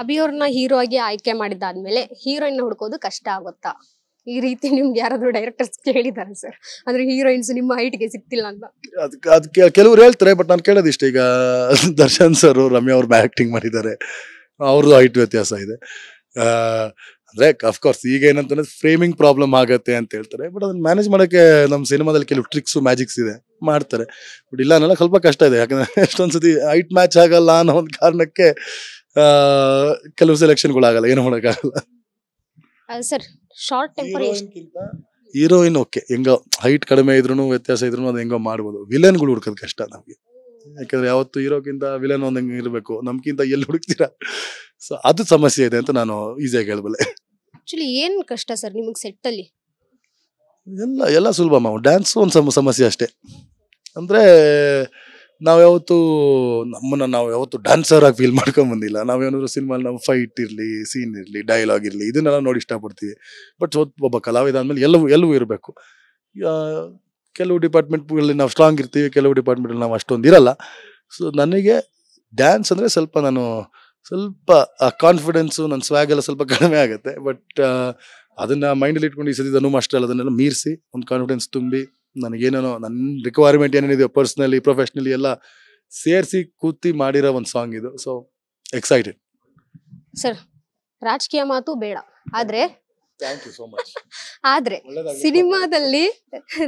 ಅಭಿ ಅವ್ರನ್ನ ಹೀರೋ ಆಗಿ ಆಯ್ಕೆ ಮಾಡಿದ್ದಾದ್ಮೇಲೆ ಹೀರೋಯಿನ್ ಹುಡ್ಕೋದು ಕಷ್ಟ ಆಗುತ್ತಾ ಈ ರೀತಿ ನಿಮ್ಗೆ ಯಾರಾದ್ರೂ ಡೈರೆಕ್ಟರ್ಸ್ ಕೇಳಿದಾರೆ ಸರ್ ಅಂದ್ರೆ ಹೀರೋಯಿನ್ಸ್ ನಿಮ್ಮ ಹೈಟ್ಗೆ ಸಿಗ್ತಿಲ್ಲ ಅಂತ ಅದಕ್ಕೆ ಅದಕ್ಕೆ ಕೆಲವ್ರು ಹೇಳ್ತಾರೆ ಬಟ್ ನಾನು ಕೇಳೋದು ಕೇಳೋದಿಷ್ಟ ಈಗ ದರ್ಶನ್ ಸರ್ ರಮ್ಯಾ ಅವ್ರ ಆಕ್ಟಿಂಗ್ ಮಾಡಿದ್ದಾರೆ ಅವ್ರದ್ದು ಹೈಟ್ ವ್ಯತ್ಯಾಸ ಇದೆ ಅಂದರೆ ಅಫ್ಕೋರ್ಸ್ ಈಗ ಏನಂತಂದ್ರೆ ಫ್ರೇಮಿಂಗ್ ಪ್ರಾಬ್ಲಮ್ ಆಗುತ್ತೆ ಅಂತ ಹೇಳ್ತಾರೆ ಬಟ್ ಅದನ್ನ ಮ್ಯಾನೇಜ್ ಮಾಡೋಕ್ಕೆ ನಮ್ಮ ಸಿನಿಮಾದಲ್ಲಿ ಕೆಲವು ಟ್ರಿಕ್ಸು ಮ್ಯಾಜಿಕ್ಸ್ ಇದೆ ಮಾಡ್ತಾರೆ ಬಟ್ ಇಲ್ಲ ಅನ್ನೋಲ್ಲ ಸ್ವಲ್ಪ ಕಷ್ಟ ಇದೆ ಯಾಕಂದ್ರೆ ಎಷ್ಟೊಂದು ಸತಿ ಹೈಟ್ ಮ್ಯಾಚ್ ಆಗಲ್ಲ ಅನ್ನೋ ಒಂದು ಕಾರಣಕ್ಕೆ ಕೆಲವು ಸೆಲೆಕ್ಷನ್ಗಳಾಗಲ್ಲ ಏನು ಮಾಡೋಕ್ಕಾಗಲ್ಲ ಸರ್ ಶಾರ್ಟ್ ಹೀರೋಯಿನ್ ಓಕೆ ಹೆಂಗೋ ಹೈಟ್ ಕಡಿಮೆ ಇದ್ರೂ ವ್ಯತ್ಯಾಸ ಇದ್ರೂ ಅದು ಹೆಂಗೋ ಮಾಡ್ಬೋದು ಗಳು ಹುಡ್ಕೋದು ಕಷ್ಟ ನಮಗೆ ಯಾಕಂದ್ರೆ ಯಾವತ್ತು ಹೀರೋಕ್ಕಿಂತ ವಿಲನ್ ಒಂದ್ ಹೆಂಗ್ ಇರಬೇಕು ನಮ್ಗಿಂತ ಎಲ್ಲಿ ಹುಡುಕ್ತೀರಾ ಸೊ ಅದು ಸಮಸ್ಯೆ ಇದೆ ಅಂತ ನಾನು ಈಸಿಯಾಗಿ ಹೇಳ್ಬಲ್ಲೆ ಆಕ್ಚುಲಿ ಏನ್ ಕಷ್ಟ ಸರ್ ನಿಮಗೆ ಸೆಟ್ ಅಲ್ಲಿ ಎಲ್ಲ ಎಲ್ಲ ಸುಲಭ ಡ್ಯಾನ್ಸ್ ಒಂದು ಸಮಸ್ಯೆ ಅಷ್ಟೇ ಅಂದ್ರೆ ನಾವು ಯಾವತ್ತು ನಮ್ಮನ್ನ ನಾವು ಯಾವತ್ತು ಡಾನ್ಸರ್ ಆಗಿ ಫೀಲ್ ಮಾಡ್ಕೊಂಡ್ ಬಂದಿಲ್ಲ ಏನಾದ್ರು ಸಿನಿಮಾ ನಾವು ಫೈಟ್ ಇರಲಿ ಸೀನ್ ಇರಲಿ ಡೈಲಾಗ್ ಇರಲಿ ಇದನ್ನೆಲ್ಲ ನೋಡಿ ಇಷ್ಟಪಡ್ತೀವಿ ಬಟ್ ಒಬ್ಬ ಕಲಾವಿದ ಆದ್ಮೇಲೆ ಎಲ್ಲವೂ ಎಲ್ಲವೂ ಇರಬೇಕು ಕೆಲವು ಡಿಪಾರ್ಟ್ಮೆಂಟ್ಗಳಲ್ಲಿ ನಾವು ಸ್ಟ್ರಾಂಗ್ ಇರ್ತೀವಿ ಕೆಲವು ಡಿಪಾರ್ಟ್ಮೆಂಟ್ ನಾವು ಅಷ್ಟೊಂದು ಇರಲ್ಲ ಸೊ ನನಗೆ ಡ್ಯಾನ್ಸ್ ಅಂದರೆ ಸ್ವಲ್ಪ ನಾನು ಸ್ವಲ್ಪ ಕಾನ್ಫಿಡೆನ್ಸು ನನ್ನ ಸ್ವ್ಯಾಗ್ ಎಲ್ಲ ಸ್ವಲ್ಪ ಕಡಿಮೆ ಆಗುತ್ತೆ ಬಟ್ ಅದನ್ನು ಮೈಂಡಲ್ಲಿ ಇಟ್ಕೊಂಡು ಈ ಸತಿ ಅಷ್ಟೇ ಅದನ್ನೆಲ್ಲ ಮೀರಿಸಿ ಒಂದು ಕಾನ್ಫಿಡೆನ್ಸ್ ತುಂಬಿ ನನಗೇನೇನೋ ನನ್ನ ರಿಕ್ವೈರ್ಮೆಂಟ್ ಏನೇನಿದೆ ಪರ್ಸ್ನಲಿ ಪ್ರೊಫೆಷ್ನಲಿ ಎಲ್ಲ ಸೇರಿಸಿ ಕೂತಿ ಮಾಡಿರೋ ಒಂದು ಸಾಂಗ್ ಇದು ಸೊ ಎಕ್ಸೈಟೆಡ್ ಸರ್ ರಾಜಕೀಯ ಮಾತು ಬೇಡ ಆದರೆ ಥ್ಯಾಂಕ್ ಯು ಸೋ ಮಚ್ ಆದ್ರೆ ಸಿನಿಮಾದಲ್ಲಿ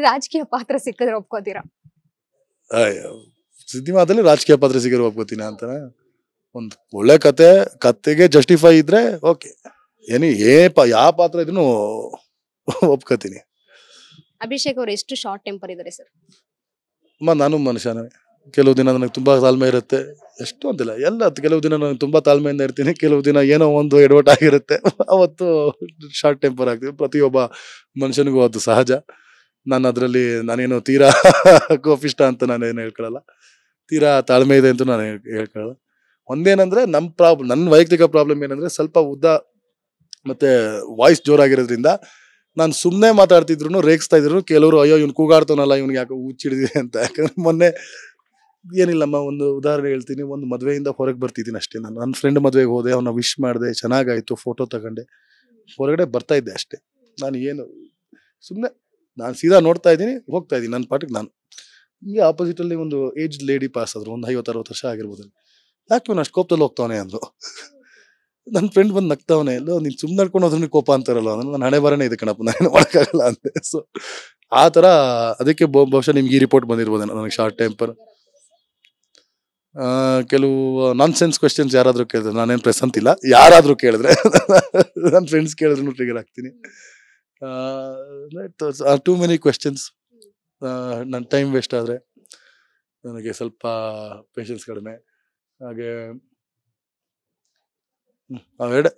ರಾಜಕೀಯ ಪಾತ್ರ ಸಿಕ್ಕಿದ್ರೆ ಒಪ್ಕೋತೀರಾ ಸಿನಿಮಾದಲ್ಲಿ ರಾಜಕೀಯ ಪಾತ್ರ ಸಿಕ್ಕಿದ್ರೆ ಒಪ್ಕೋತೀನ ಅಂತ ಒಂದು ಒಳ್ಳೆ ಕತೆ ಕತೆಗೆ ಜಸ್ಟಿಫೈ ಇದ್ರೆ ಓಕೆ ಏನಿ ಏ ಯಾವ ಪಾತ್ರ ಇದ್ರೂ ಒಪ್ಕೋತೀನಿ ಅಭಿಷೇಕ್ ಅವರು ಎಷ್ಟು ಶಾರ್ಟ್ ಟೆಂಪರ್ ಇದ್ದಾರೆ ಸರ್ ಅಮ್ಮ ನಾನು ಮನುಷ್ಯನೇ ಕೆಲವು ದಿನ ನನಗೆ ತುಂಬ ತಾಳ್ಮೆ ಇರುತ್ತೆ ಎಷ್ಟು ಅಂತಿಲ್ಲ ಎಲ್ಲ ಕೆಲವು ದಿನ ನಾನು ತುಂಬ ತಾಳ್ಮೆಯಿಂದ ಇರ್ತೀನಿ ಕೆಲವು ದಿನ ಏನೋ ಒಂದು ಎಡವಟ್ ಆಗಿರುತ್ತೆ ಅವತ್ತು ಶಾರ್ಟ್ ಟೆಂಪರ್ ಆಗ್ತೀವಿ ಪ್ರತಿಯೊಬ್ಬ ಮನುಷ್ಯನಿಗೂ ಅದು ಸಹಜ ನಾನು ಅದರಲ್ಲಿ ನಾನೇನು ತೀರಾ ಕೋಪಿಷ್ಟ ಅಂತ ನಾನು ಏನು ಹೇಳ್ಕೊಳ್ಳಲ್ಲ ತೀರಾ ತಾಳ್ಮೆ ಇದೆ ಅಂತ ನಾನು ಹೇಳ್ಕೊಳ್ಳಲ್ಲ ಒಂದೇನಂದ್ರೆ ನಮ್ಮ ಪ್ರಾಬ್ಲಮ್ ನನ್ನ ವೈಯಕ್ತಿಕ ಪ್ರಾಬ್ಲಮ್ ಏನಂದ್ರೆ ಸ್ವಲ್ಪ ಉದ್ದ ಮತ್ತೆ ವಾಯ್ಸ್ ಜೋರಾಗಿರೋದ್ರಿಂದ ನಾನು ಸುಮ್ಮನೆ ಮಾತಾಡ್ತಿದ್ರು ರೇಗಿಸ್ತಾ ಇದ್ರು ಕೆಲವರು ಅಯ್ಯೋ ಇವ್ನು ಕೂಗಾಡ್ತಾನಲ್ಲ ಇವ್ನಿಗೆ ಯಾಕೋ ಹುಚ್ಚಿಡಿದಿದೆ ಅಂತ ಯಾಕಂದ್ರೆ ಮೊನ್ನೆ ಏನಿಲ್ಲಮ್ಮ ಒಂದು ಉದಾಹರಣೆ ಹೇಳ್ತೀನಿ ಒಂದು ಮದುವೆಯಿಂದ ಹೊರಗೆ ಬರ್ತಿದ್ದೀನಿ ಅಷ್ಟೇ ನಾನು ನನ್ನ ಫ್ರೆಂಡ್ ಮದುವೆಗೆ ಹೋದೆ ಅವನ ವಿಶ್ ಮಾಡಿದೆ ಚೆನ್ನಾಗಾಯಿತು ಫೋಟೋ ತಗೊಂಡೆ ಹೊರಗಡೆ ಬರ್ತಾ ಇದ್ದೆ ಅಷ್ಟೇ ನಾನು ಏನು ಸುಮ್ಮನೆ ನಾನು ಸೀದಾ ನೋಡ್ತಾ ಇದ್ದೀನಿ ಹೋಗ್ತಾ ಇದ್ದೀನಿ ನನ್ನ ಪಾಟಿಗೆ ನಾನು ಹಿಂಗೆ ಆಪೋಸಿಟಲ್ಲಿ ಒಂದು ಏಜ್ ಲೇಡಿ ಪಾಸ್ ಆದರು ಒಂದು ಐವತ್ತು ಅರವತ್ತು ವರ್ಷ ಆಗಿರ್ಬೋದು ಯಾಕೆ ಇವನು ಅಷ್ಟು ಕೋಪದಲ್ಲಿ ಹೋಗ್ತಾವನೆ ಅಂದರು ನನ್ನ ಫ್ರೆಂಡ್ ಬಂದು ನಗ್ತಾವನೆ ಇಲ್ಲ ನೀನು ಸುಮ್ಮನೆ ನಡ್ಕೊಂಡು ಹೋದ್ರೆ ಕೋಪ ಅಂತಾರಲ್ಲ ಅಂದ್ರೆ ನಾನು ಹಣೆ ಬರೇ ಇದೆ ಕಣಪ್ಪ ನಾನು ಮಾಡೋಕ್ಕಾಗಲ್ಲ ಅಂತೆ ಸೊ ಆ ಥರ ಅದಕ್ಕೆ ಬಹುಶಃ ನಿಮ್ಗೆ ಈ ರಿಪೋರ್ಟ್ ಬಂದಿರ್ಬೋದು ನನಗೆ ಶಾರ್ಟ್ ಟೆಂಪರ್ ಕೆಲವು ನಾನ್ ಸೆನ್ಸ್ ಕ್ವಶನ್ಸ್ ಯಾರಾದರೂ ಕೇಳಿದ್ರೆ ನಾನೇನು ಪ್ರೆಸೆಂಟ್ ಇಲ್ಲ ಯಾರಾದರೂ ಕೇಳಿದ್ರೆ ನನ್ನ ಫ್ರೆಂಡ್ಸ್ ಕೇಳಿದ್ರು ಟ್ರಿಗರ್ ಆಗ್ತೀನಿ ಟೂ ಮೆನಿ ಕ್ವಶನ್ಸ್ ನನ್ನ ಟೈಮ್ ವೇಸ್ಟ್ ಆದರೆ ನನಗೆ ಸ್ವಲ್ಪ ಪೇಷನ್ಸ್ ಕಡಿಮೆ ಹಾಗೆ അവയുടെ